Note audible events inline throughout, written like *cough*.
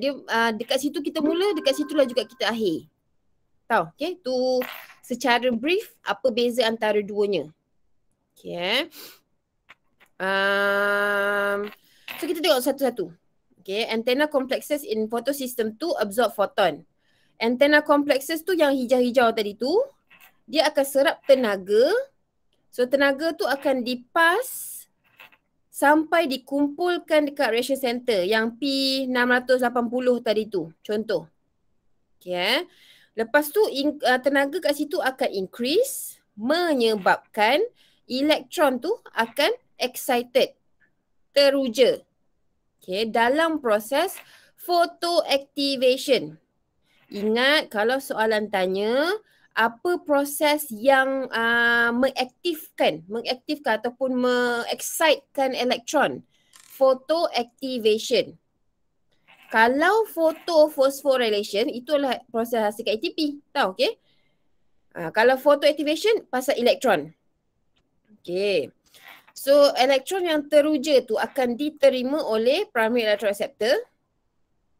dia uh, dekat situ kita mula dekat situ lah juga kita akhir tahu Okay, tu secara brief apa beza antara duanya okey eh. um, so kita tengok satu-satu Okay, antena complexes in photosystem tu absorb photon Antena complexes tu yang hijau-hijau tadi tu dia akan serap tenaga so tenaga tu akan dipas sampai dikumpulkan dekat reaction center yang P680 tadi tu contoh okey eh? lepas tu in, uh, tenaga kat situ akan increase menyebabkan elektron tu akan excited teruja okay. dalam proses photoactivation ingat kalau soalan tanya apa proses yang uh, mengaktifkan mengaktifkan ataupun mengexcitekan elektron photo activation kalau photo phosphorylation itu adalah proses hasil kat ATP tau okey uh, kalau photo activation pasal elektron okey so elektron yang teruja tu akan diterima oleh primary electron acceptor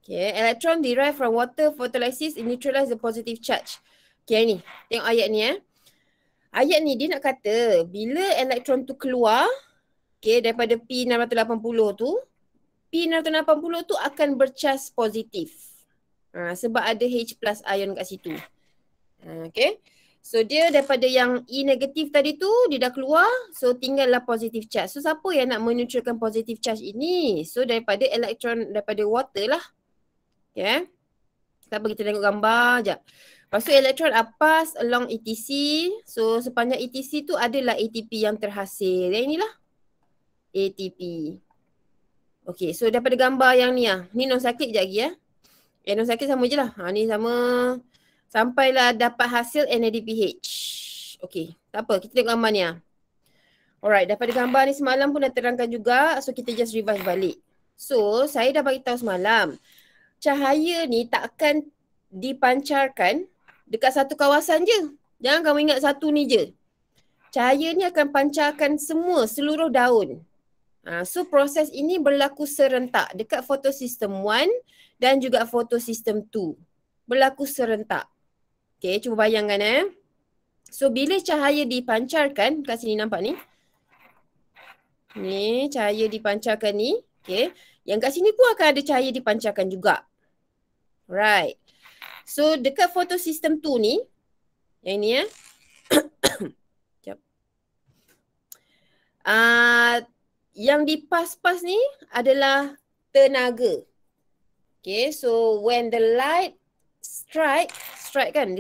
Okay, elektron derived from water photolysis neutralize the positive charge. Okay ni, tengok ayat ni eh. Ayat ni dia nak kata bila elektron tu keluar okay, daripada P680 tu, P680 tu akan bercas positif. Uh, sebab ada H plus ion kat situ. Uh, ha, okay. So dia daripada yang E negatif tadi tu, dia dah keluar. So tinggallah positif charge. So siapa yang nak menunculkan positif charge ini? So daripada elektron, daripada water lah. Okay. Tak eh. apa kita tengok gambar sekejap. Lepas tu elektron are passed along ETC. So sepanjang ETC tu adalah ATP yang terhasil. Yang inilah ATP. Okay so daripada gambar yang ni lah. Ni non sakit je lagi ya. Eh. non sakit sama je lah. Ha, ni sama. Sampailah dapat hasil NADPH. Okay tak apa kita tengok gambar ni lah. Alright daripada gambar ni semalam pun dah terangkan juga. So kita just revise balik. So saya dah bagi tahu semalam. Cahaya ni takkan dipancarkan dekat satu kawasan je. Jangan kamu ingat satu ni je. Cahaya ni akan pancarkan semua, seluruh daun. Ha, so proses ini berlaku serentak dekat fotosistem 1 dan juga fotosistem 2. Berlaku serentak. Okay, cuba bayangkan eh. So bila cahaya dipancarkan, kat sini nampak ni. Ni cahaya dipancarkan ni. Okay, yang kat sini pun akan ada cahaya dipancarkan juga. Right. So dekat fotosistem tu ni yang ni ya. Eh. *coughs* Ah uh, yang dipas-pas ni adalah tenaga. Okay, so when the light strike, strike kan,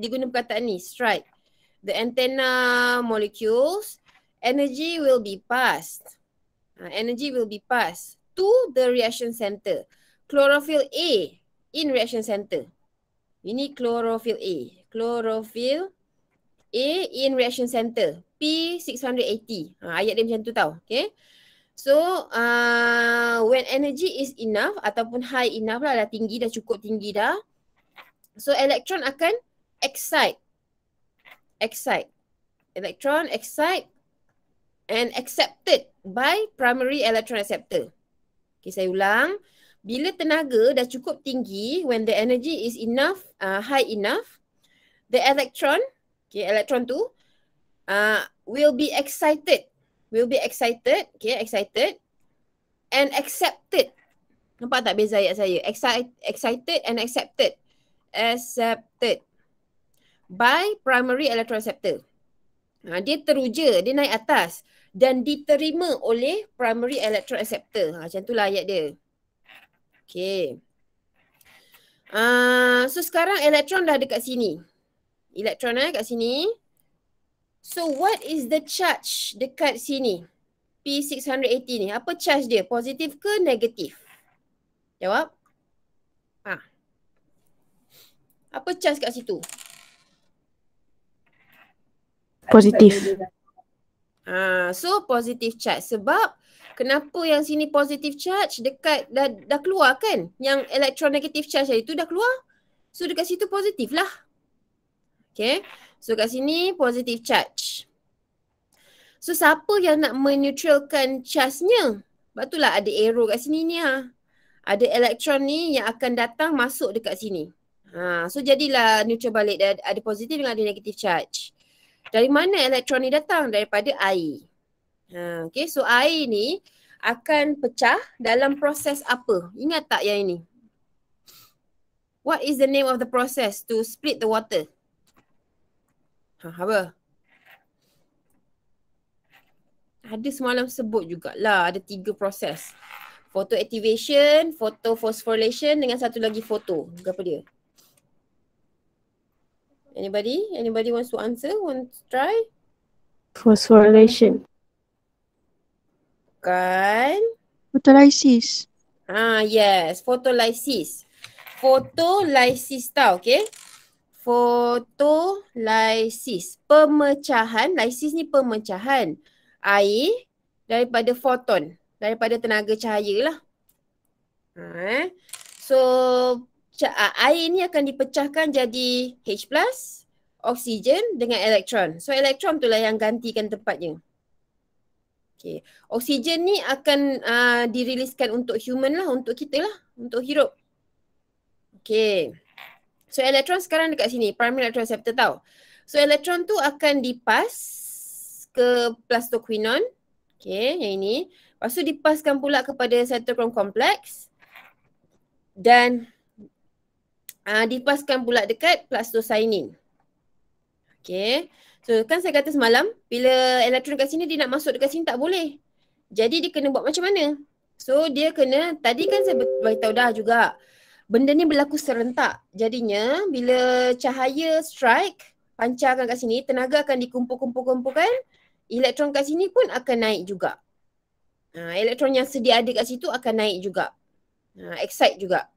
diguna perkataan ni, strike. The antenna molecules, energy will be passed. Uh, energy will be passed to the reaction center. Chlorophyll A in reaction center. Ini need chlorophyll A. Chlorophyll A in reaction center. P680. Ha, ayat dia macam tu tau. Okay. So, uh, when energy is enough ataupun high enough lah, dah tinggi, dah cukup tinggi dah. So, electron akan excite. Excite. Electron excite and accepted by primary electron acceptor. Okay, saya ulang bila tenaga dah cukup tinggi when the energy is enough uh, high enough the electron okay electron tu uh, will be excited will be excited okay excited and accepted nampak tak beza ayat saya Excite, excited and accepted accepted by primary electron acceptor ha, dia teruja dia naik atas dan diterima oleh primary electron acceptor ha, macam itulah ayat dia Okay. Uh, ah, so sekarang elektron dah dekat sini. Elektron eh kat sini. So what is the charge dekat sini? P680 ni. Apa charge dia? Positif ke negatif? Jawab. Ha. Apa charge kat situ? Positif. Ah, so positif charge sebab kenapa yang sini positive charge dekat dah, dah keluar kan? Yang electron negative charge itu dah keluar. So dekat situ positif lah. Okay. So kat sini positive charge. So siapa yang nak menutralkan charge-nya? Sebab lah, ada arrow kat sini ni ha. Ada elektron ni yang akan datang masuk dekat sini. Ha, so jadilah neutral balik ada positif dengan ada negative charge. Dari mana elektron ni datang? Daripada air. Ha, okay, so air ni akan pecah dalam proses apa? Ingat tak yang ini? What is the name of the process to split the water? Ha, apa? Ada semalam sebut jugalah. Ada tiga proses. Photo activation, photo phosphorylation dengan satu lagi photo. Berapa dia? Anybody? Anybody wants to answer? Want to try? Phosphorylation bukan? Photolysis. Ah yes, photolysis. Photolysis tau, okay? Photolysis. Pemecahan, lysis ni pemecahan air daripada foton, daripada tenaga cahaya lah. Ha, eh? So, ah, air ni akan dipecahkan jadi H+, oksigen dengan elektron. So, elektron itulah yang gantikan tempatnya. Okay. Oksigen ni akan uh, diriliskan untuk human lah, untuk kita lah, untuk hirup. Okay. So elektron sekarang dekat sini, primary electron acceptor tau. So elektron tu akan dipas ke plastoquinon. Okay, yang ini. Lepas tu dipaskan pula kepada cytochrome complex. Dan uh, dipaskan pula dekat plastocyanin. Okay. So kan saya kata semalam bila elektron kat sini dia nak masuk dekat sini tak boleh. Jadi dia kena buat macam mana? So dia kena tadi kan saya beritahu dah juga benda ni berlaku serentak. Jadinya bila cahaya strike pancarkan kat sini tenaga akan dikumpul-kumpul-kumpulkan elektron kat sini pun akan naik juga. Ha, elektron yang sedia ada kat situ akan naik juga. Ha, excite juga.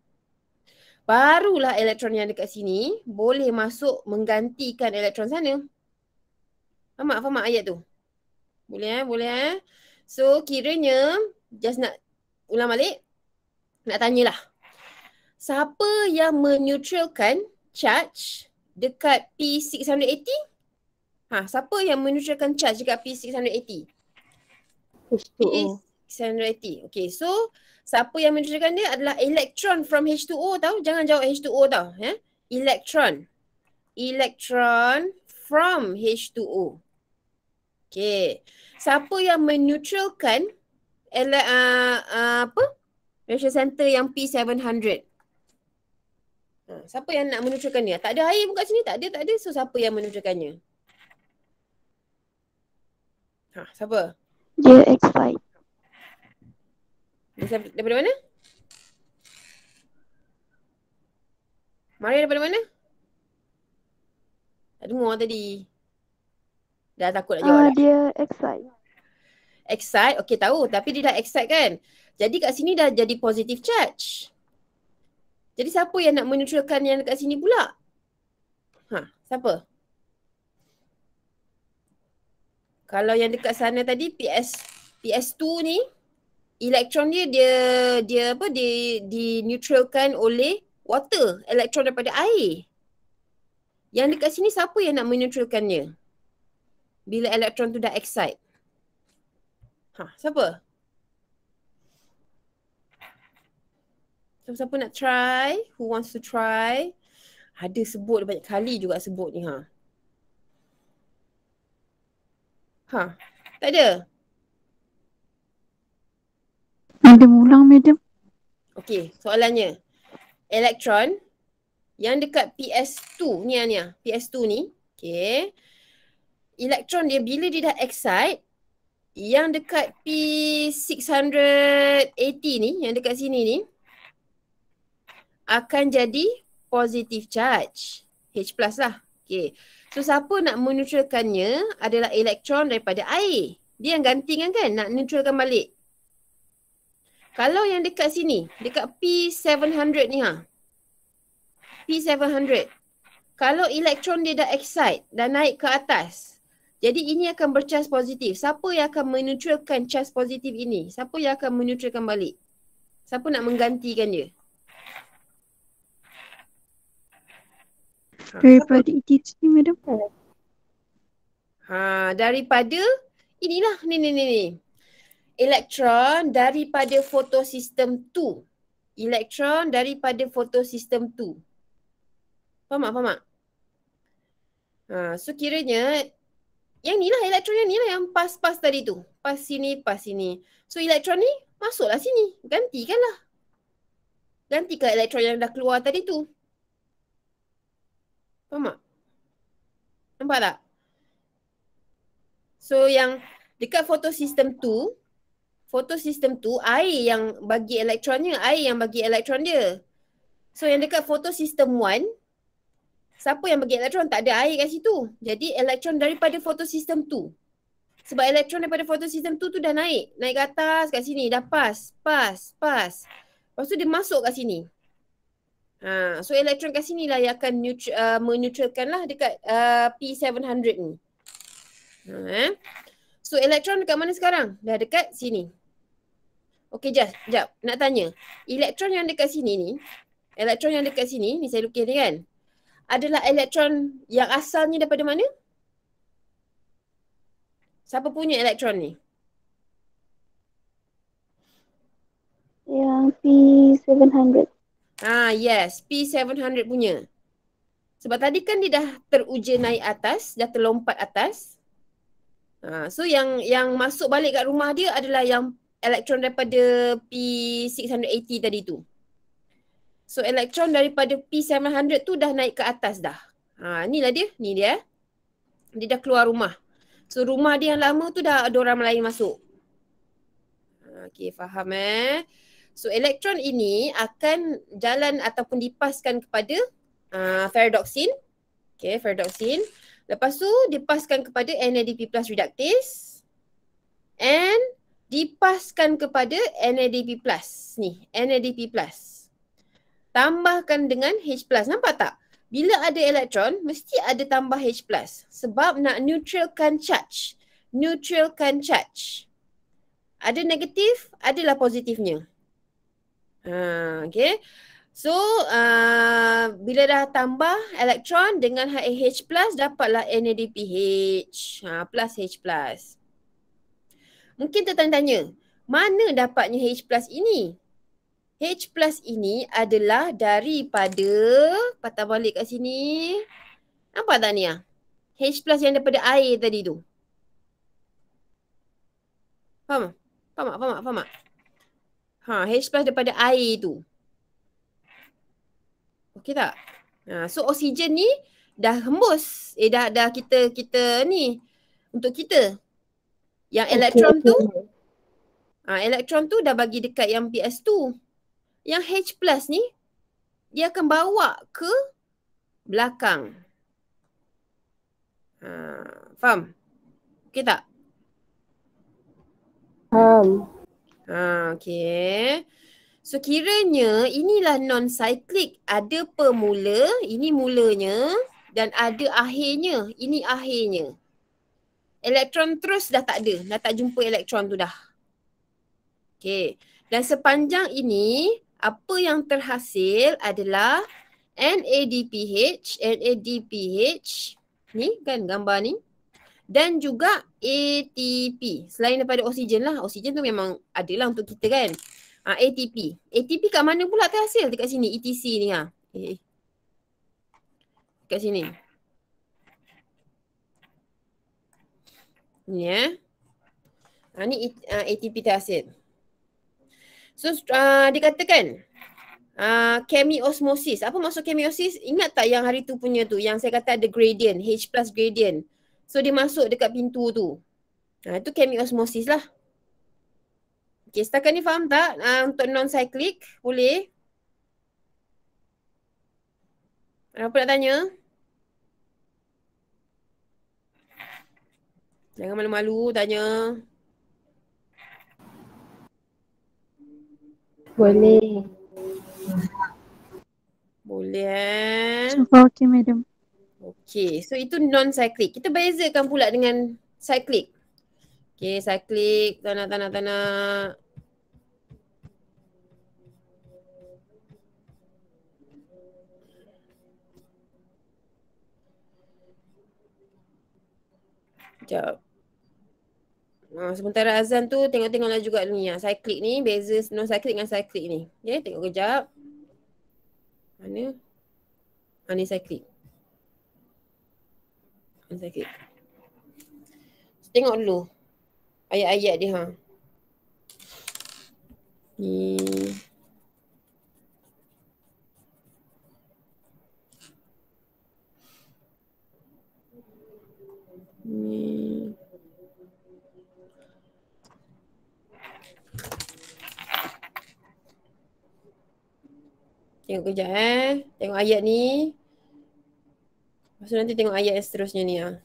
Barulah elektron yang dekat sini boleh masuk menggantikan elektron sana. Faham tak? Faham tak ayat tu? Boleh eh? Boleh eh? So kiranya just nak ulang balik nak tanyalah. Siapa yang menutralkan charge dekat P680? Ha, siapa yang menutralkan charge dekat P680? H2O. P680. Okay, so siapa yang menutralkan dia adalah elektron from H2O tau. Jangan jawab H2O tau. Ya? Eh? Electron. Electron from H2O. Okay. Siapa yang menutralkan ele- uh, uh, apa? Pressure center yang P700. Ah, siapa yang nak menunjukkan dia? Tak ada air pun kat sini. Tak ada, tak ada. So, siapa yang menutralkannya? Ha, siapa? Dia X5. Daripada mana? Mari, daripada mana? Tak dengar tadi. Dah takut nak ah, jawab uh, Dia excite. Excite? Okay tahu. Tapi dia dah excite kan? Jadi kat sini dah jadi positive charge. Jadi siapa yang nak menutralkan yang kat sini pula? Ha, siapa? Kalau yang dekat sana tadi PS PS2 ni elektron dia dia dia apa di di neutralkan oleh water, elektron daripada air. Yang dekat sini siapa yang nak menutralkannya? bila elektron tu dah excite. Ha, siapa? Siapa-siapa nak try? Who wants to try? Ada sebut banyak kali juga sebut ni ha. Ha, tak ada? Madam ulang madam. Okay, soalannya. Elektron yang dekat PS2 ni ni, PS2 ni. Okay elektron dia bila dia dah excite yang dekat P680 ni, yang dekat sini ni akan jadi positive charge. H plus lah. Okay. So siapa nak menutralkannya adalah elektron daripada air. Dia yang ganti kan kan? Nak neutralkan balik. Kalau yang dekat sini, dekat P700 ni ha. P700. Kalau elektron dia dah excite, dah naik ke atas. Jadi ini akan bercas positif. Siapa yang akan menutralkan cas positif ini? Siapa yang akan menutralkan balik? Siapa nak menggantikan dia? Daripada ETC madam. Ha. ha, daripada inilah ni ni ni ni. Elektron daripada fotosistem tu. Elektron daripada fotosistem tu. Faham tak? Faham tak? Ha, so kiranya yang ni lah elektron yang ni lah yang pas-pas tadi tu. Pas sini, pas sini. So elektron ni masuklah sini. Gantikan lah. Gantikan elektron yang dah keluar tadi tu. Faham tak? Nampak tak? So yang dekat fotosistem tu, fotosistem tu air yang bagi elektronnya, air yang bagi elektron dia. So yang dekat fotosistem one siapa yang bagi elektron tak ada air kat situ. Jadi elektron daripada fotosistem tu. Sebab elektron daripada fotosistem tu tu dah naik. Naik ke atas kat sini. Dah pas, pas, pas. Lepas tu dia masuk kat sini. Ha, so elektron kat sini lah yang akan neutra, uh, menutralkan lah dekat uh, P700 ni. Ha, eh. So elektron dekat mana sekarang? Dah dekat sini. Okay, jap, jap. Nak tanya. Elektron yang dekat sini ni, elektron yang dekat sini, ni saya lukis ni kan adalah elektron yang asalnya daripada mana? Siapa punya elektron ni? Yang P700. Ah yes, P700 punya. Sebab tadi kan dia dah teruji naik atas, dah terlompat atas. Ha, so yang yang masuk balik kat rumah dia adalah yang elektron daripada P680 tadi tu. So elektron daripada P700 tu dah naik ke atas dah. Ha, lah dia. Ni dia. Eh. Dia dah keluar rumah. So rumah dia yang lama tu dah ada orang lain masuk. Ha, okay faham eh. So elektron ini akan jalan ataupun dipaskan kepada uh, ha, ferredoxin. Okay ferredoxin. Lepas tu dipaskan kepada NADP plus reductis. And dipaskan kepada NADP plus. Ni NADP plus tambahkan dengan H+. Nampak tak? Bila ada elektron, mesti ada tambah H+. Sebab nak neutralkan charge. Neutralkan charge. Ada negatif, adalah positifnya. Ha, okay. So, uh, bila dah tambah elektron dengan H+, dapatlah NADPH. Ha, plus H+. Mungkin tertanya-tanya, mana dapatnya H plus ini? H plus ini adalah daripada patah balik kat sini. Nampak tak Nia? H plus yang daripada air tadi tu. Faham? Faham tak? Faham tak? Faham tak? Ha, H plus daripada air tu. Okey tak? Ha, so oksigen ni dah hembus. Eh dah dah kita kita ni untuk kita. Yang okay, elektron okay. tu. Ha, elektron tu dah bagi dekat yang PS2 yang H plus ni dia akan bawa ke belakang. Ha, faham? Okey tak? Faham. Ha, okey. So kiranya inilah non-cyclic ada pemula, ini mulanya dan ada akhirnya, ini akhirnya. Elektron terus dah tak ada, dah tak jumpa elektron tu dah. Okey. Dan sepanjang ini apa yang terhasil adalah NADPH, NADPH ni kan gambar ni dan juga ATP. Selain daripada oksigen lah. Oksigen tu memang adalah untuk kita kan. Ha, ATP. ATP kat mana pula terhasil? Dekat sini. ETC ni lah. Ha. Eh, eh, Dekat sini. Ni eh. Ha, ni e, ATP ha, terhasil. So uh, dikatakan uh, chemiosmosis. Apa maksud chemiosis? Ingat tak yang hari tu punya tu yang saya kata ada gradient, H plus gradient. So dia masuk dekat pintu tu. Nah, ha, uh, itu chemiosmosis lah. Okay, setakat ni faham tak? Uh, untuk non-cyclic boleh. Apa nak tanya? Jangan malu-malu tanya. Boleh. Boleh eh. Cuba okey madam. Okey, so itu non-cyclic. Kita bezakan pula dengan cyclic. Okey, cyclic, tanah, tanah, tanah. Sekejap. Ha, sementara azan tu tengok-tengoklah juga ni ya. Cyclic ni beza non cyclic dengan cyclic ni. Okay, ya, tengok kejap. Mana? Ha, ni cyclic. Ni cyclic. So, tengok dulu. Ayat-ayat dia ha. Ni. Ni. Tengok kejap eh. Tengok ayat ni. Lepas tu nanti tengok ayat yang seterusnya ni lah.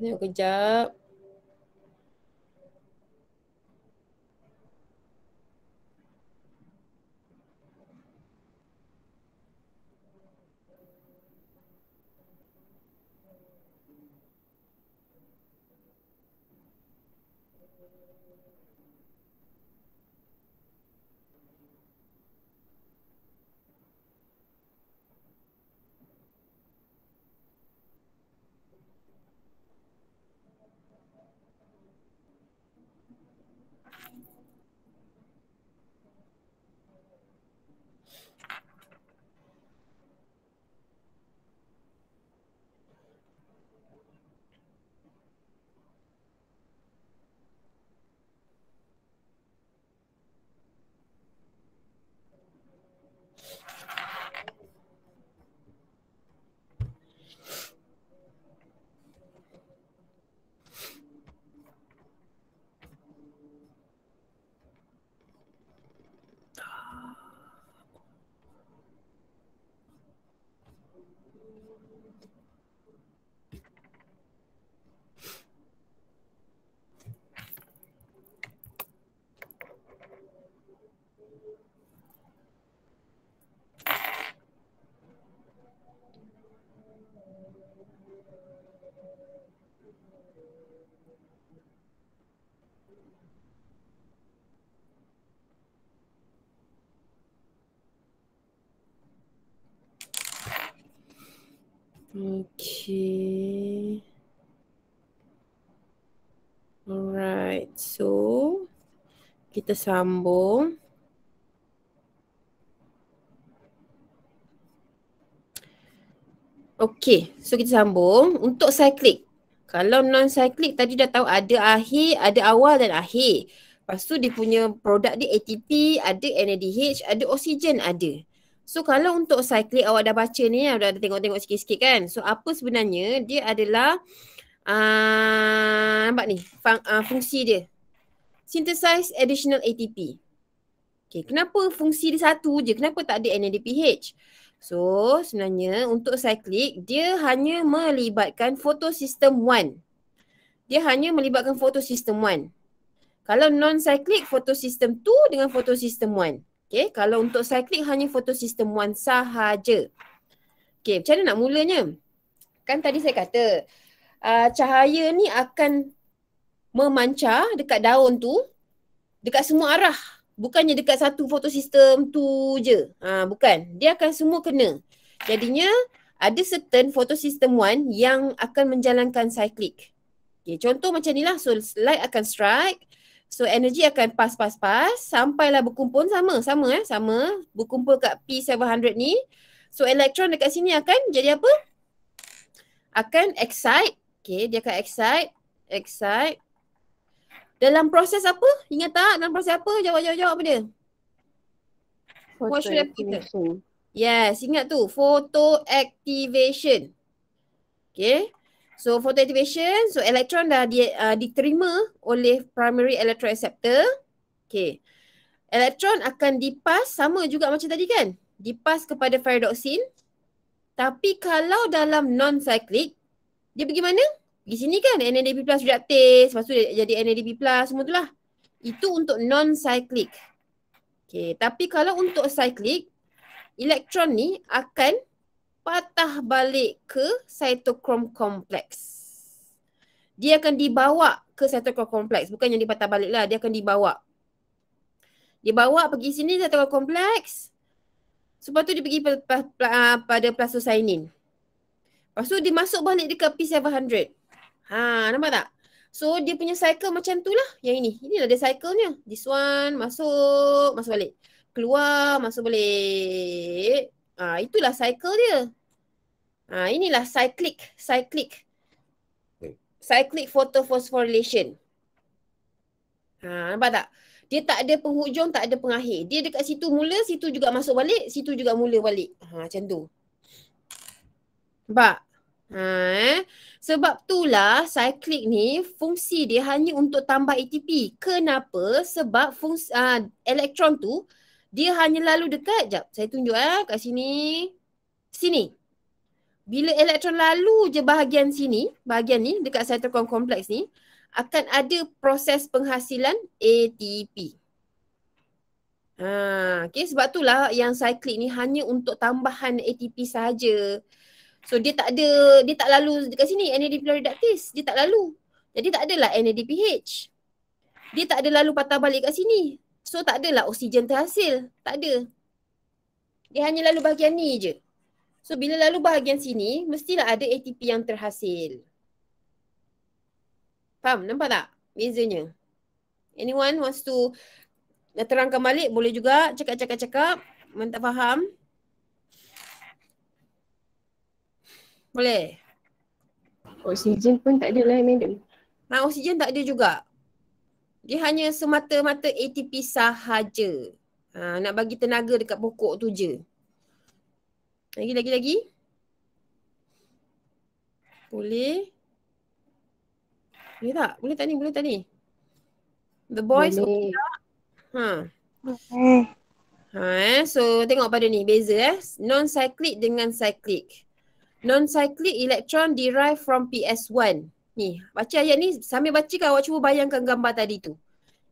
Tengok kejap. Okay. Alright. So, kita sambung. Okay. So, kita sambung. Untuk cyclic. Kalau non-cyclic tadi dah tahu ada akhir, ada awal dan akhir. Lepas tu dia punya produk dia ATP, ada NADH, ada oksigen, ada. So kalau untuk cyclic awak dah baca ni, awak eh, dah tengok-tengok sikit-sikit kan. So apa sebenarnya dia adalah uh, nampak ni fang, uh, fungsi dia. Synthesize additional ATP. Okay, kenapa fungsi dia satu je? Kenapa tak ada NADPH? So sebenarnya untuk cyclic dia hanya melibatkan photosystem 1. Dia hanya melibatkan photosystem 1. Kalau non-cyclic, photosystem 2 dengan photosystem 1. Okay, kalau untuk cyclic hanya fotosistem one sahaja. Okay, macam mana nak mulanya? Kan tadi saya kata uh, cahaya ni akan memancar dekat daun tu dekat semua arah. Bukannya dekat satu fotosistem tu je. Ha, bukan. Dia akan semua kena. Jadinya ada certain fotosistem one yang akan menjalankan cyclic. Okay, contoh macam ni lah. So light akan strike. So energy akan pas pas pas sampailah berkumpul sama sama eh sama berkumpul kat P700 ni. So elektron dekat sini akan jadi apa? Akan excite. Okay dia akan excite. Excite. Dalam proses apa? Ingat tak dalam proses apa? Jawab jawab jawab apa dia? Photoactivation. Yes ingat tu. Photoactivation. Okay. So photo so elektron dah di, uh, diterima oleh primary electron acceptor. Okay. Elektron akan dipas sama juga macam tadi kan? Dipas kepada pyridoxine. Tapi kalau dalam non-cyclic, dia pergi mana? Pergi sini kan? NADP plus reductase, lepas tu dia jadi NADP plus, semua tu lah. Itu untuk non-cyclic. Okay, tapi kalau untuk cyclic, elektron ni akan patah balik ke cytochrome complex. Dia akan dibawa ke cytochrome complex. Bukan yang dipatah balik lah. Dia akan dibawa. Dia bawa pergi sini cytochrome complex. Sebab tu dia pergi ah, pada plastocyanin. Lepas tu dia masuk balik dekat P700. Ha, nampak tak? So dia punya cycle macam tu lah yang ini. Inilah dia cyclenya. This one masuk, masuk balik. Keluar, masuk balik. Ha, itulah cycle dia. Ha, inilah cyclic, cyclic. Hmm. Cyclic photophosphorylation. Ha, nampak tak? Dia tak ada penghujung, tak ada pengakhir. Dia dekat situ mula, situ juga masuk balik, situ juga mula balik. Ha, macam tu. Nampak? Ha, eh? Sebab itulah cyclic ni fungsi dia hanya untuk tambah ATP. Kenapa? Sebab fungsi uh, elektron tu dia hanya lalu dekat, jap saya tunjuk eh kat sini. Sini. Bila elektron lalu je bahagian sini, bahagian ni dekat cytokrom kompleks ni, akan ada proses penghasilan ATP. Ha, okay, sebab itulah yang cyclic ni hanya untuk tambahan ATP saja. So dia tak ada, dia tak lalu dekat sini NAD reductase, dia tak lalu. Jadi tak adalah NADPH. Dia tak ada lalu patah balik kat sini. So tak adalah oksigen terhasil. Tak ada. Dia hanya lalu bahagian ni je. So bila lalu bahagian sini, mestilah ada ATP yang terhasil. Faham? Nampak tak? Bezanya. Anyone wants to nak terangkan balik boleh juga cakap-cakap-cakap. Mereka tak faham. Boleh. Oksigen pun tak ada lah, madam. Nah, ha, oksigen tak ada juga dia hanya semata-mata ATP sahaja. Ha, nak bagi tenaga dekat pokok tu je. Lagi, lagi, lagi. Boleh. Boleh tak? Boleh tak ni? Boleh tak ni? The boys Boleh. okay tak? Ha. Ha, eh. So tengok pada ni beza eh. Non-cyclic dengan cyclic. Non-cyclic electron derived from PS1 ni baca ayat ni sambil baca kan awak cuba bayangkan gambar tadi tu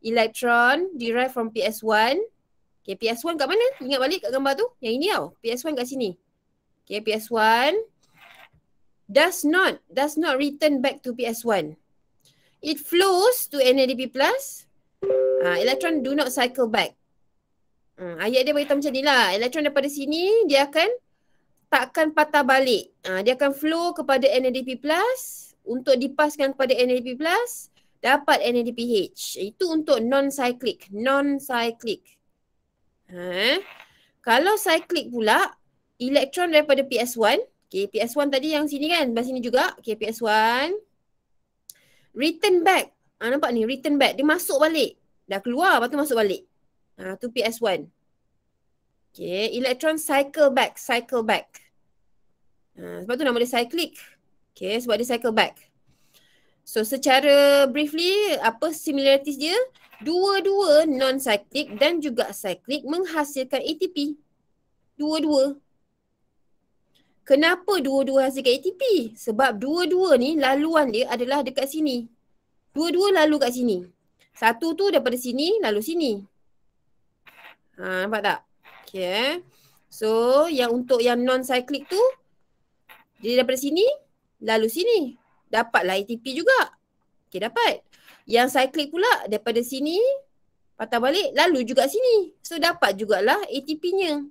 electron derived from PS1 okay PS1 kat mana ingat balik kat gambar tu yang ini tau PS1 kat sini okay PS1 does not does not return back to PS1 it flows to NADP plus uh, electron do not cycle back hmm, ayat dia beritahu macam ni lah electron daripada sini dia akan takkan patah balik uh, dia akan flow kepada NADP plus untuk dipaskan kepada NADP plus dapat NADPH. Itu untuk non-cyclic. Non-cyclic. Ha? Kalau cyclic pula, elektron daripada PS1. Okay, PS1 tadi yang sini kan? Dan sini juga. Okay, PS1. Return back. Ha, nampak ni? Return back. Dia masuk balik. Dah keluar, lepas masuk balik. Ha, tu PS1. Okay, elektron cycle back. Cycle back. Ha, sebab tu nama dia cyclic. Okay, sebab dia cycle back. So secara briefly, apa similarities dia? Dua-dua non-cyclic dan juga cyclic menghasilkan ATP. Dua-dua. Kenapa dua-dua hasilkan ATP? Sebab dua-dua ni laluan dia adalah dekat sini. Dua-dua lalu kat sini. Satu tu daripada sini lalu sini. Ha, nampak tak? Okay. Eh. So yang untuk yang non-cyclic tu, dia daripada sini lalu sini. Dapatlah ATP juga. Okey dapat. Yang cyclic pula daripada sini patah balik lalu juga sini. So dapat jugalah ATP-nya.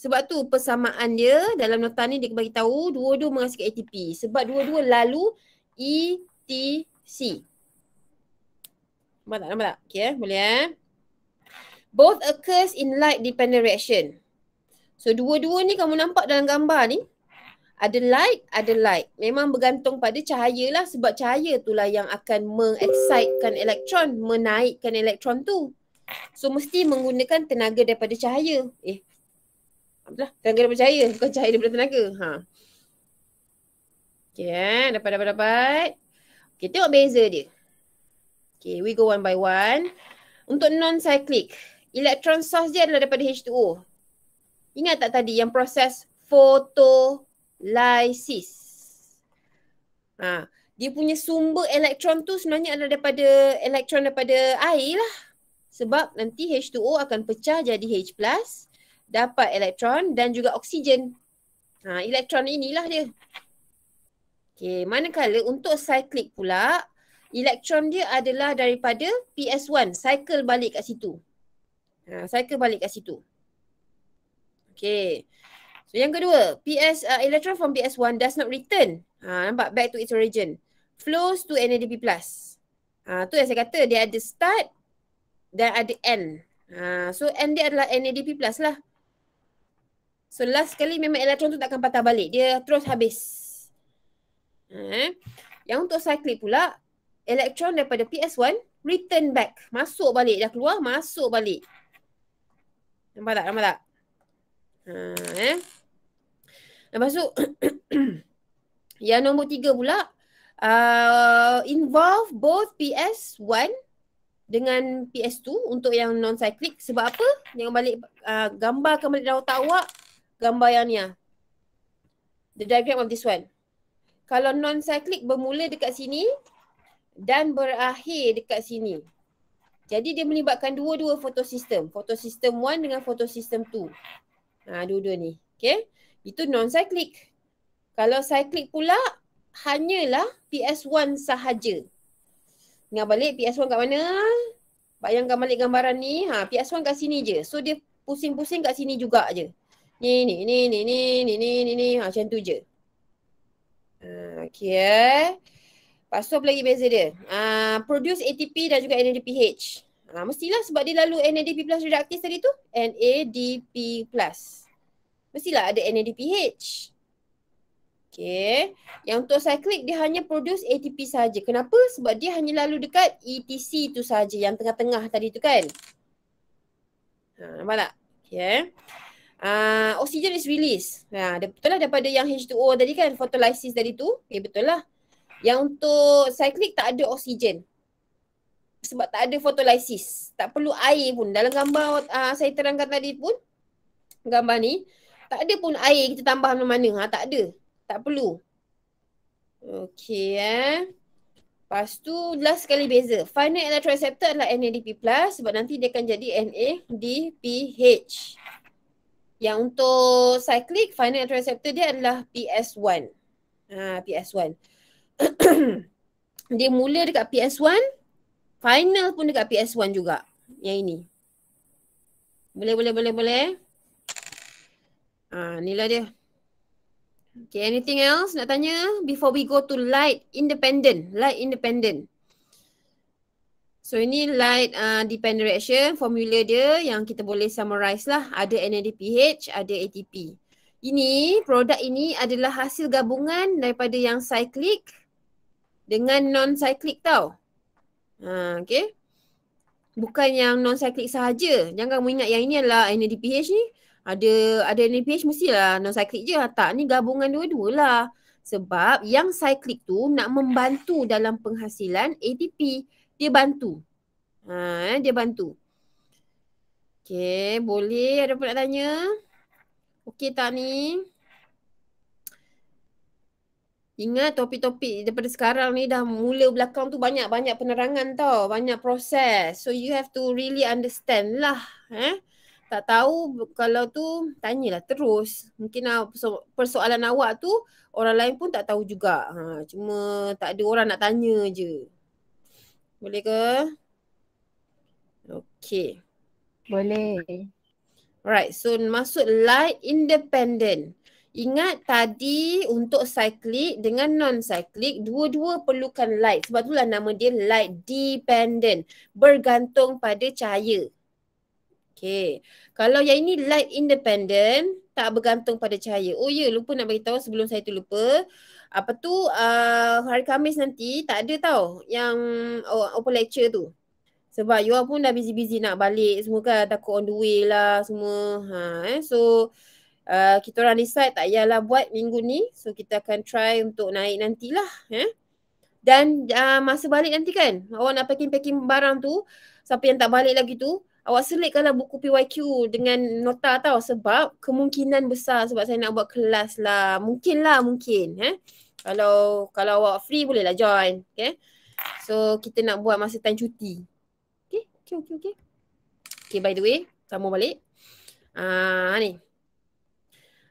Sebab tu persamaan dia dalam nota ni dia bagi tahu dua-dua menghasilkan ATP. Sebab dua-dua lalu ETC. Nampak tak? Nampak tak? Okay, eh? boleh eh. Both occurs in light dependent reaction. So dua-dua ni kamu nampak dalam gambar ni ada light, ada light. Memang bergantung pada cahaya lah sebab cahaya tu lah yang akan mengexcitekan elektron, menaikkan elektron tu. So mesti menggunakan tenaga daripada cahaya. Eh, apalah, tenaga daripada cahaya bukan cahaya daripada tenaga. Ha. Okay, eh? dapat, dapat, dapat. Okay, tengok beza dia. Okay, we go one by one. Untuk non-cyclic, elektron source dia adalah daripada H2O. Ingat tak tadi yang proses foto? lysis. Ha. Dia punya sumber elektron tu sebenarnya adalah daripada elektron daripada air lah. Sebab nanti H2O akan pecah jadi H+, dapat elektron dan juga oksigen. Ha, elektron inilah dia. Okay, manakala untuk cyclic pula, elektron dia adalah daripada PS1, cycle balik kat situ. Ha, cycle balik kat situ. Okay. So yang kedua, PS uh, electron from PS1 does not return. Ha, nampak back to its origin. Flows to NADP+. plus. Ah, tu yang saya kata dia ada start dan ada end. Ha, so end dia adalah NADP+ plus lah. So last sekali memang elektron tu tak akan patah balik. Dia terus habis. Eh. Yang untuk cyclic pula, elektron daripada PS1 return back. Masuk balik. Dah keluar, masuk balik. Nampak tak? Nampak tak? eh. Lepas tu *clears throat* yang nombor tiga pula uh, involve both PS1 dengan PS2 untuk yang non-cyclic. Sebab apa? Jangan balik uh, gambarkan balik dalam otak awak gambar yang ni lah. The diagram of this one. Kalau non-cyclic bermula dekat sini dan berakhir dekat sini. Jadi dia melibatkan dua-dua fotosistem. Fotosistem 1 dengan fotosistem 2. Ha, ah, dua-dua ni. Okay. Itu non-cyclic. Kalau cyclic pula, hanyalah PS1 sahaja. Ingat balik PS1 kat mana? Bayangkan balik gambaran ni. Ha, PS1 kat sini je. So dia pusing-pusing kat sini juga je. Ni, ni, ni, ni, ni, ni, ni, ni, ni. Ha, macam tu je. Ha, okay. Eh. Lepas tu apa lagi beza dia? Uh, produce ATP dan juga NADPH. pH. Ha, uh, mestilah sebab dia lalu NADP plus reductase tadi tu. NADP plus mestilah ada NADPH. Okay. Yang untuk cyclic dia hanya produce ATP saja. Kenapa? Sebab dia hanya lalu dekat ETC tu saja yang tengah-tengah tadi tu kan. Ha, nampak tak? Okay. Uh, eh. ah, oksigen is released. Nah, ha, dia, betul lah daripada yang H2O tadi kan, photolysis tadi tu. Okay, ya, betul lah. Yang untuk cyclic tak ada oksigen. Sebab tak ada photolysis. Tak perlu air pun. Dalam gambar uh, saya terangkan tadi pun, gambar ni, tak ada pun air kita tambah mana-mana. Ha, tak ada. Tak perlu. Okay eh. Lepas tu last sekali beza. Final electroreceptor adalah NADP+. Sebab nanti dia akan jadi NADPH. Yang untuk cyclic final electroreceptor dia adalah PS1. Ha, PS1. *clears throat* dia mula dekat PS1. Final pun dekat PS1 juga. Yang ini. Boleh, boleh, boleh, boleh. Ah, ha, inilah dia. Okay, anything else nak tanya before we go to light independent, light independent. So ini light uh, dependent reaction, formula dia yang kita boleh summarize lah. Ada NADPH, ada ATP. Ini, produk ini adalah hasil gabungan daripada yang cyclic dengan non-cyclic tau. Ha, okay. Bukan yang non-cyclic sahaja. Jangan mengingat yang ini adalah NADPH ni ada ada NPH mestilah non cyclic je tak ni gabungan dua-dua lah sebab yang cyclic tu nak membantu dalam penghasilan ATP dia bantu ha, dia bantu Okay boleh ada apa nak tanya Okay tak ni Ingat topik-topik daripada sekarang ni dah mula belakang tu banyak-banyak penerangan tau. Banyak proses. So you have to really understand lah. Eh? tak tahu kalau tu tanyalah terus. Mungkin lah persoalan awak tu orang lain pun tak tahu juga. Ha, cuma tak ada orang nak tanya je. Boleh ke? Okay. Boleh. Alright, so masuk light independent. Ingat tadi untuk cyclic dengan non-cyclic, dua-dua perlukan light. Sebab itulah nama dia light dependent. Bergantung pada cahaya. Okay. Kalau yang ini light independent, tak bergantung pada cahaya. Oh ya, yeah, lupa nak beritahu sebelum saya tu lupa. Apa tu uh, hari Khamis nanti tak ada tau yang oh, open lecture tu. Sebab you all pun dah busy-busy nak balik semua kan. Takut on the way lah semua. Ha, eh. So uh, kita orang decide tak payahlah buat minggu ni. So kita akan try untuk naik nantilah. Eh. Dan uh, masa balik nanti kan. Awak nak packing-packing barang tu. Siapa yang tak balik lagi tu awak kalau buku PYQ dengan nota tau sebab kemungkinan besar sebab saya nak buat kelas lah. Mungkin lah mungkin. Eh? Kalau kalau awak free bolehlah join. Okay? So kita nak buat masa time cuti. Okay? Okay, okay, okay. Okay, by the way. Sama balik. Ah, uh, ni.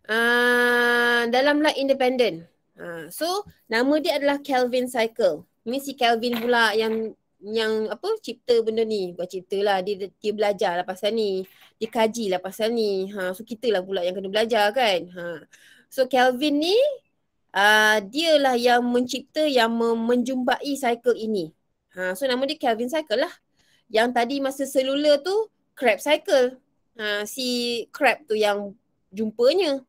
Uh, ah, dalamlah independent. Uh, so nama dia adalah Kelvin Cycle. ni si Kelvin pula yang yang apa cipta benda ni buat cipta lah dia, dia belajar lah pasal ni dia kaji lah pasal ni ha, so kita lah pula yang kena belajar kan ha. so Kelvin ni uh, ah, dia lah yang mencipta yang menjumpai cycle ini ha, so nama dia Kelvin cycle lah yang tadi masa selula tu crab cycle ha, si crab tu yang jumpanya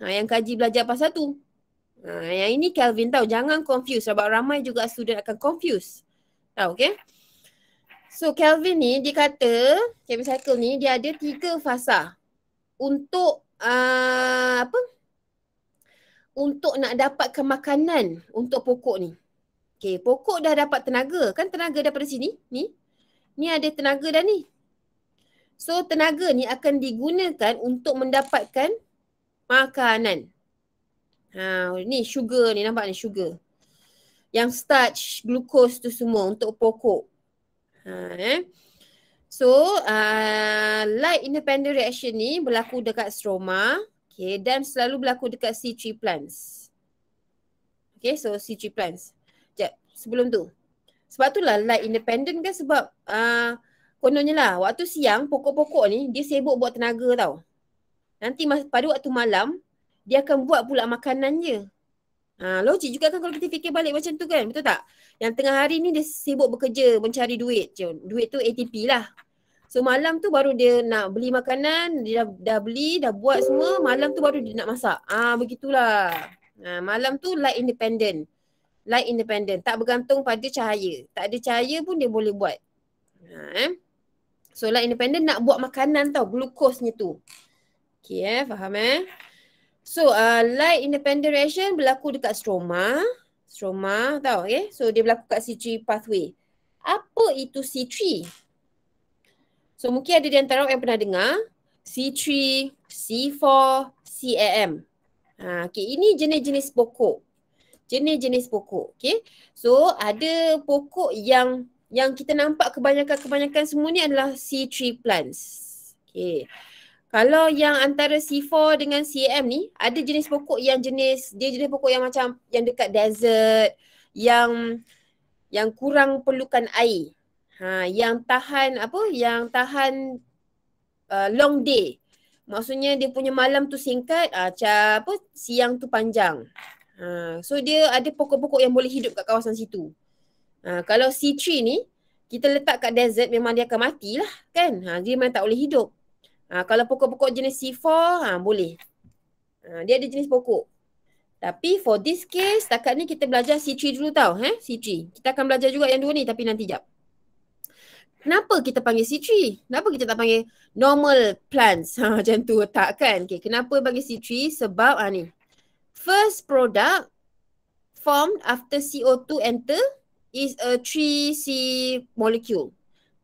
ha, yang kaji belajar pasal tu Ha, yang ini Kelvin tahu. Jangan confuse sebab ramai juga student akan confuse. Tahu okay? So Kelvin ni dia kata, Kelvin Cycle ni dia ada tiga fasa untuk uh, apa? Untuk nak dapat kemakanan untuk pokok ni. Okay, pokok dah dapat tenaga. Kan tenaga daripada sini? Ni? Ni ada tenaga dah ni. So tenaga ni akan digunakan untuk mendapatkan makanan. Ha, ni sugar ni nampak ni sugar yang starch, glukos tu semua untuk pokok. Ha, eh. So, uh, light independent reaction ni berlaku dekat stroma okay, dan selalu berlaku dekat C3 plants. Okay, so C3 plants. Sekejap, sebelum tu. Sebab tu lah light independent kan sebab uh, kononnya lah waktu siang pokok-pokok ni dia sibuk buat tenaga tau. Nanti mas- pada waktu malam dia akan buat pula makanan je. Ha, logik juga kan kalau kita fikir balik macam tu kan, betul tak? Yang tengah hari ni dia sibuk bekerja mencari duit je. Duit tu ATP lah. So malam tu baru dia nak beli makanan, dia dah, dah beli, dah buat semua, malam tu baru dia nak masak. Ah ha, begitulah. Ha, malam tu light independent. Light independent. Tak bergantung pada cahaya. Tak ada cahaya pun dia boleh buat. Ha, eh? So light independent nak buat makanan tau, glukosnya tu. Okay eh, faham eh? So uh, light independent reaction berlaku dekat stroma. Stroma tau okay. Eh? So dia berlaku kat C3 pathway. Apa itu C3? So mungkin ada di antara orang yang pernah dengar. C3, C4, CAM. Ha, okay, ini jenis-jenis pokok. Jenis-jenis pokok. Okay. So ada pokok yang yang kita nampak kebanyakan-kebanyakan semua ni adalah C3 plants. Okay. Kalau yang antara C4 dengan CM ni ada jenis pokok yang jenis dia jenis pokok yang macam yang dekat desert yang yang kurang perlukan air. Ha yang tahan apa yang tahan uh, long day. Maksudnya dia punya malam tu singkat, ah, macam apa siang tu panjang. Ha so dia ada pokok-pokok yang boleh hidup kat kawasan situ. Ha kalau C3 ni kita letak kat desert memang dia akan matilah kan. Ha dia memang tak boleh hidup. Ha, kalau pokok-pokok jenis C4, ha, ah, boleh. Ha, dia ada jenis pokok. Tapi for this case, setakat ni kita belajar C3 dulu tau. He? Eh, C3. Kita akan belajar juga yang dua ni tapi nanti jap. Kenapa kita panggil C3? Kenapa kita tak panggil normal plants? *laughs* Ha, macam tu tak kan? Okay, kenapa bagi C3? Sebab ha, ni. First product formed after CO2 enter is a 3C molecule.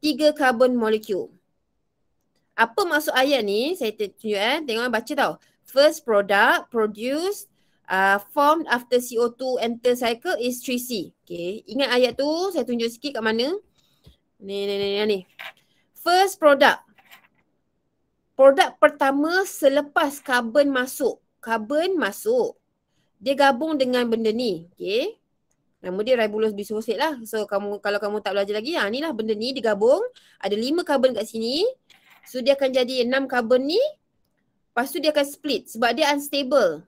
Tiga carbon molecule apa maksud ayat ni saya tunjuk eh tengok eh, baca tau first product produced uh, formed after CO2 enter cycle is 3C okay ingat ayat tu saya tunjuk sikit kat mana ni ni ni ni first product produk pertama selepas karbon masuk Karbon masuk dia gabung dengan benda ni okay Nama dia ribulose bisulfit lah. So kamu kalau kamu tak belajar lagi, ha, ni lah benda ni digabung. Ada lima karbon kat sini. So dia akan jadi 6 carbon ni Lepas tu dia akan split sebab dia unstable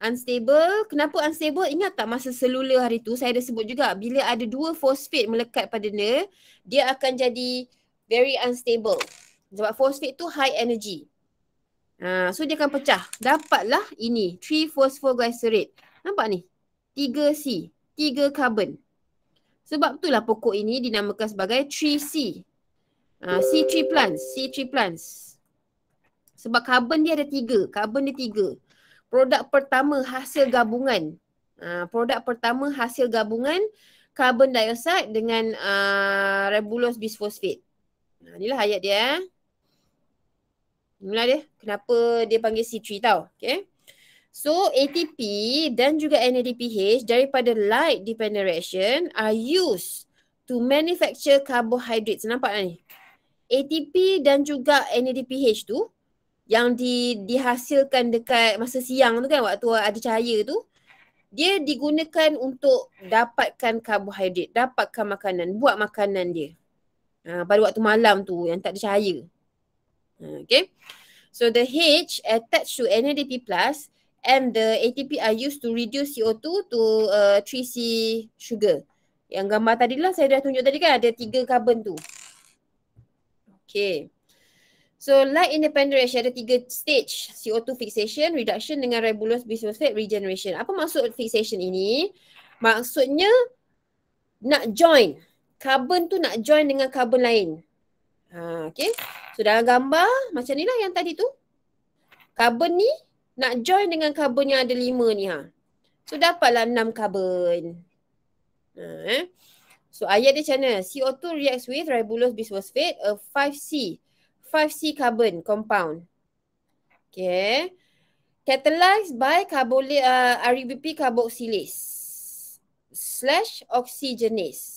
Unstable, kenapa unstable? Ingat tak masa selula hari tu saya dah sebut juga Bila ada dua fosfat melekat pada dia Dia akan jadi very unstable Sebab fosfat tu high energy ha, So dia akan pecah, dapatlah ini 3 phosphoglycerate Nampak ni? 3C, 3 carbon Sebab itulah pokok ini dinamakan sebagai 3C C ah, tree plants, C tree plants. Sebab karbon dia ada tiga, karbon dia tiga. Produk pertama hasil gabungan. Ha, produk pertama hasil gabungan karbon dioxide dengan uh, ah, rebulose bisphosphate. Ha, inilah ayat dia. Eh. dia. Kenapa dia panggil C3 tau. Okay. So ATP dan juga NADPH daripada light dependent reaction are used to manufacture carbohydrates. Nampak tak ni? ATP dan juga NADPH tu yang di, dihasilkan dekat masa siang tu kan waktu ada cahaya tu dia digunakan untuk dapatkan karbohidrat, dapatkan makanan, buat makanan dia. Ha, pada waktu malam tu yang tak ada cahaya. Ha, okay. So the H attached to NADP plus and the ATP are used to reduce CO2 to uh, 3C sugar. Yang gambar tadi lah saya dah tunjuk tadi kan ada tiga karbon tu. Okay. So light independent reaction ada tiga stage. CO2 fixation, reduction dengan ribulose bisphosphate regeneration. Apa maksud fixation ini? Maksudnya nak join. Carbon tu nak join dengan carbon lain. Ha, okay. So dalam gambar macam ni lah yang tadi tu. Carbon ni nak join dengan carbon yang ada lima ni ha. So dapatlah enam carbon. Ha, eh. So ayat dia macam CO2 reacts with ribulose bisphosphate, a 5C. 5C carbon compound. Okay. Catalyzed by carboly, uh, RBP e carboxylase slash oxygenase.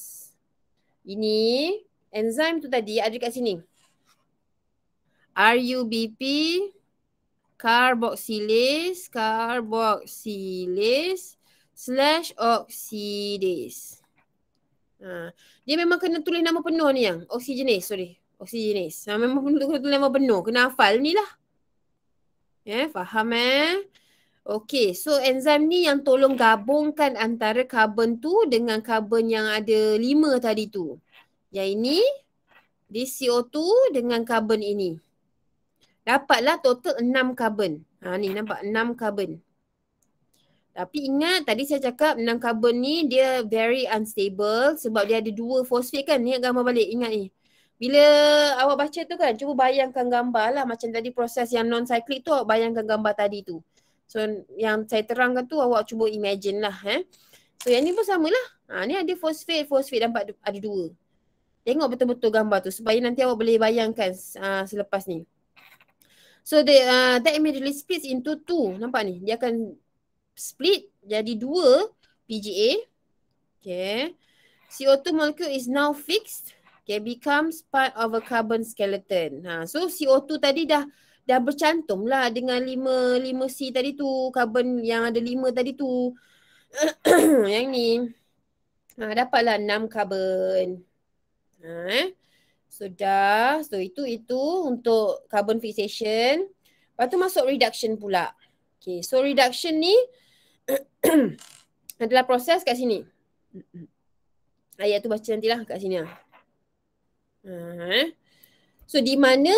Ini enzim tu tadi ada kat sini. RUBP carboxylase carboxylase slash oxidase. Ha. Dia memang kena tulis nama penuh ni yang oksigenase sorry. Oksigenase. Ha, memang penuh, kena tulis nama penuh. Kena hafal ni lah. Ya yeah, faham eh. Okay so enzim ni yang tolong gabungkan antara karbon tu dengan karbon yang ada lima tadi tu. Yang ini di CO2 dengan karbon ini. Dapatlah total enam karbon. Ha ni nampak enam karbon. Tapi ingat tadi saya cakap enam carbon ni dia very unstable sebab dia ada dua fosfat kan. Ni gambar balik ingat ni. Bila awak baca tu kan cuba bayangkan gambar lah macam tadi proses yang non cyclic tu awak bayangkan gambar tadi tu. So yang saya terangkan tu awak cuba imagine lah eh. So yang ni pun samalah. Ha, ni ada fosfat, fosfat dapat ada dua. Tengok betul-betul gambar tu supaya nanti awak boleh bayangkan uh, selepas ni. So the, uh, that immediately splits into two. Nampak ni? Dia akan split jadi dua PGA. Okay. CO2 molecule is now fixed. Okay, becomes part of a carbon skeleton. Ha, so CO2 tadi dah dah bercantum lah dengan lima, lima C tadi tu. Carbon yang ada lima tadi tu. *coughs* yang ni. Ha, dapatlah enam carbon. Ha, eh. So dah. So itu itu untuk carbon fixation. Lepas tu masuk reduction pula. Okay, so reduction ni adalah proses kat sini. Ayat ah, tu baca nantilah kat sini lah. ah, eh. So di mana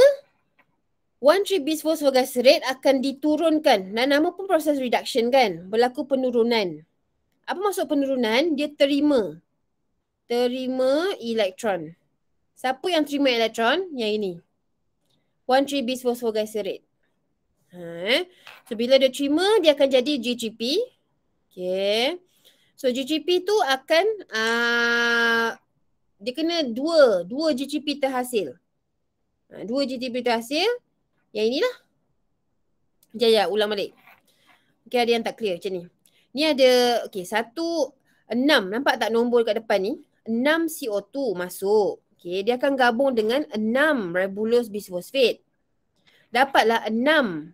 One tree beast phosphorus rate akan diturunkan dan nama pun proses reduction kan berlaku penurunan. Apa maksud penurunan? Dia terima. Terima elektron. Siapa yang terima elektron? Yang ini. One tree beast phosphorus rate. Ha, So bila dia terima dia akan jadi GGP. Okay. So GGP tu akan uh, dia kena dua, dua GGP terhasil. Ha, dua GGP terhasil. Yang inilah. Sekejap, sekejap. Ulang balik. Okay, ada yang tak clear macam ni. Ni ada, okay, satu, enam. Nampak tak nombor kat depan ni? Enam CO2 masuk. Okay, dia akan gabung dengan enam ribulose bisphosphate. Dapatlah enam.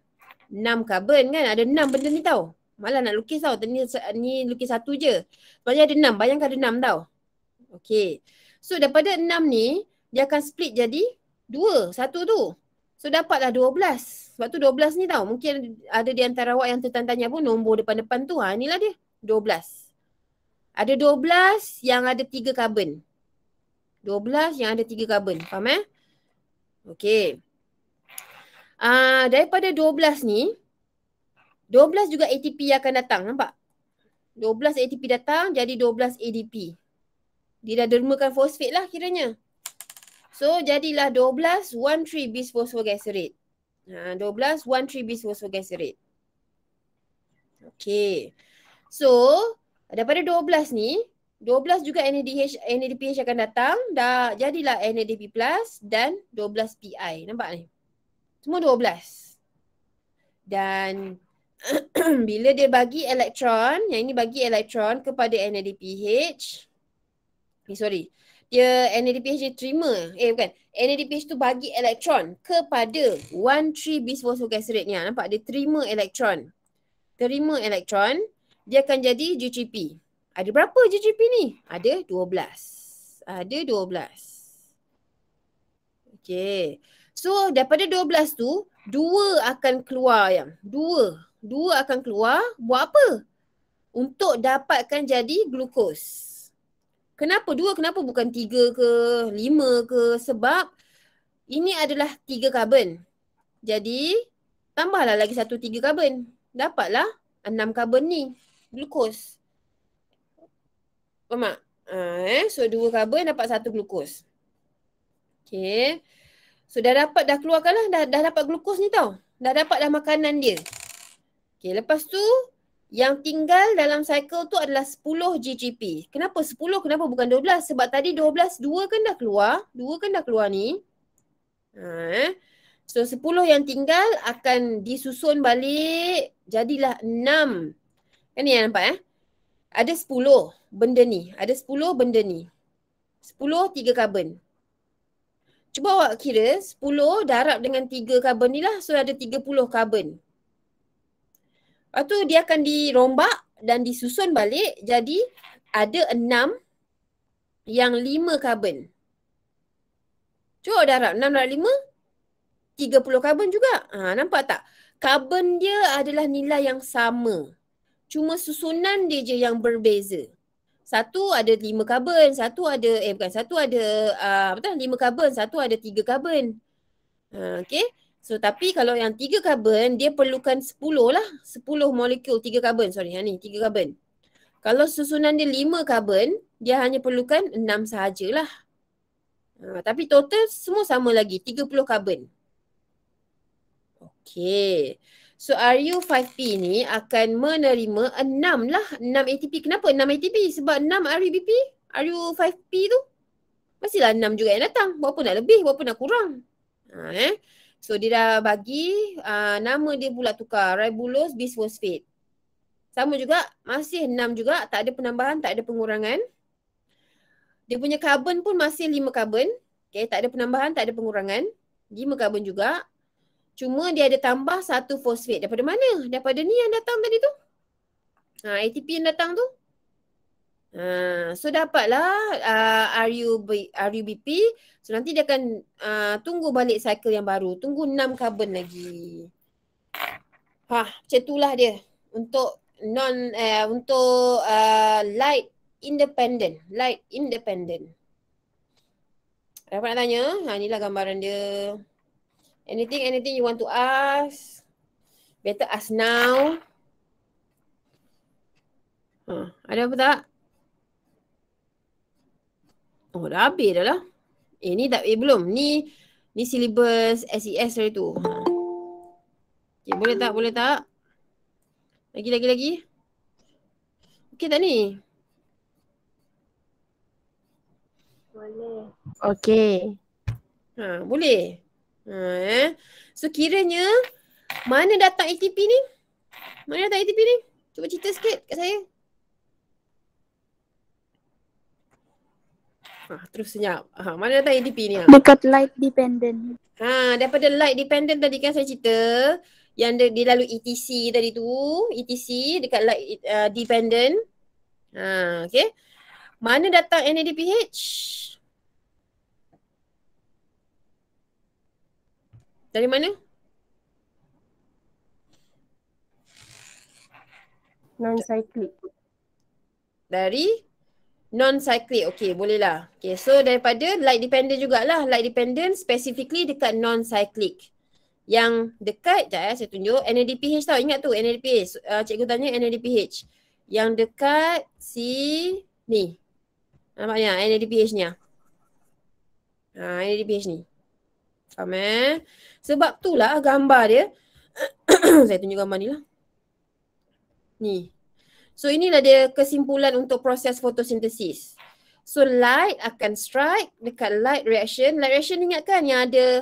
Enam karbon kan? Ada enam benda ni tau. Malah nak lukis tau. Ni, ni lukis satu je. Sebenarnya ada enam. Bayangkan ada enam tau. Okay. So daripada enam ni, dia akan split jadi dua. Satu tu. So dapatlah dua belas. Sebab tu dua belas ni tau. Mungkin ada di antara awak yang tertanya pun nombor depan-depan tu. Ha, inilah dia. Dua belas. Ada dua belas yang ada tiga karbon. Dua belas yang ada tiga karbon. Faham eh? Okay. Uh, ah, daripada dua belas ni, 12 juga ATP yang akan datang nampak 12 ATP datang jadi 12 ADP dia dah dermakan fosfat lah kiranya so jadilah 12 13 3 bisphosphoglycerate ha 12 13 3 bisphosphoglycerate okey so daripada 12 ni 12 juga NADH NADPH akan datang dah jadilah NADP plus dan 12 PI nampak ni semua 12 dan *coughs* bila dia bagi elektron, yang ini bagi elektron kepada NADPH. Eh, sorry. Dia NADPH dia terima. Eh bukan. NADPH tu bagi elektron kepada 1,3 bisphosphocarcerate ni. Ah, nampak? Dia terima elektron. Terima elektron. Dia akan jadi GGP. Ada berapa GGP ni? Ada 12. Ada 12. Okay. So daripada 12 tu, dua akan keluar yang. Dua dua akan keluar buat apa? Untuk dapatkan jadi glukos. Kenapa dua? Kenapa bukan tiga ke lima ke? Sebab ini adalah tiga karbon. Jadi tambahlah lagi satu tiga karbon. Dapatlah enam karbon ni. Glukos. Faham tak? Uh, eh? So dua karbon dapat satu glukos. Okay. So dah dapat, dah keluarkanlah. Dah, dah dapat glukos ni tau. Dah dapat dah makanan dia. Okay, lepas tu yang tinggal dalam cycle tu adalah 10 GGP. Kenapa 10? Kenapa bukan 12? Sebab tadi 12, 2 kan dah keluar. 2 kan dah keluar ni. Ha, eh. So 10 yang tinggal akan disusun balik jadilah 6. Kan ni yang nampak eh. Ada 10 benda ni. Ada 10 benda ni. 10, 3 karbon. Cuba awak kira 10 darab dengan 3 karbon ni lah. So ada 30 karbon. Lepas tu dia akan dirombak dan disusun balik jadi ada enam yang lima karbon. Cuba darab enam darab lima, tiga puluh karbon juga. Ha, nampak tak? Karbon dia adalah nilai yang sama. Cuma susunan dia je yang berbeza. Satu ada lima karbon, satu ada, eh bukan satu ada, uh, apa tahu, lima karbon, satu ada tiga karbon. Uh, ha, okay. So tapi kalau yang tiga karbon dia perlukan sepuluh lah. Sepuluh molekul tiga karbon sorry yang ni tiga karbon. Kalau susunan dia lima karbon dia hanya perlukan enam sahajalah. Uh, tapi total semua sama lagi tiga puluh karbon. Okay. So RU5P ni akan menerima enam lah. Enam ATP. Kenapa enam ATP? Sebab enam RUBP. RU5P tu. Masihlah enam juga yang datang. Buat apa nak lebih? Buat apa nak kurang? Ha, eh? So dia dah bagi uh, nama dia pula tukar ribulose bisphosphate. Sama juga masih enam juga tak ada penambahan, tak ada pengurangan. Dia punya karbon pun masih lima karbon. Okay, tak ada penambahan, tak ada pengurangan. lima karbon juga. Cuma dia ada tambah satu fosfat. Daripada mana? Daripada ni yang datang tadi tu. Ha, ah, ATP yang datang tu. Uh, so dapatlah uh, ah, RUB, RUBP. So nanti dia akan uh, tunggu balik cycle yang baru. Tunggu 6 carbon lagi. Hah, macam itulah dia. Untuk non uh, untuk uh, light independent. Light independent. apa nak tanya? Ha, inilah gambaran dia. Anything, anything you want to ask? Better ask now. Huh. Ha, ada apa tak? Oh dah habis dah lah. Eh ni tak, eh belum. Ni ni syllabus SES dari e tu. Ha. Okay boleh tak, boleh tak? Lagi, lagi, lagi. Okay tak ni? Boleh. Okay. Ha, boleh. Ha, eh. So kiranya mana datang ATP ni? Mana datang ATP ni? Cuba cerita sikit kat saya. Ha, terus senyap. Ha, mana datang ADP ni? Dekat light dependent. Ha, daripada light dependent tadi kan saya cerita yang dia, dia lalu ETC tadi tu, ETC dekat light uh, dependent. Ha, okay. Mana datang NADPH? Dari mana? Non-cyclic. Dari? non-cyclic. Okay, boleh lah. Okay, so daripada light dependent jugalah. Light dependent specifically dekat non-cyclic. Yang dekat, sekejap ya, eh, saya tunjuk. NADPH tau. Ingat tu NADPH. Uh, ah, cikgu tanya NADPH. Yang dekat si ni. Ah, Nampak ni lah, ah. NADPH ni lah. Ha, NADPH ni. Faham eh? Sebab tu lah gambar dia. *coughs* saya tunjuk gambar ni lah. Ni. So inilah dia kesimpulan untuk proses fotosintesis. So light akan strike dekat light reaction. Light reaction ingatkan yang ada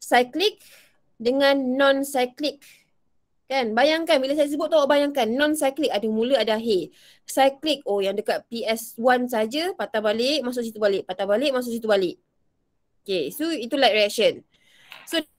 cyclic dengan non-cyclic. Kan? Bayangkan bila saya sebut tu awak bayangkan non-cyclic ada mula ada akhir. Cyclic oh yang dekat PS1 saja patah balik masuk situ balik. Patah balik masuk situ balik. Okay so itu light reaction. So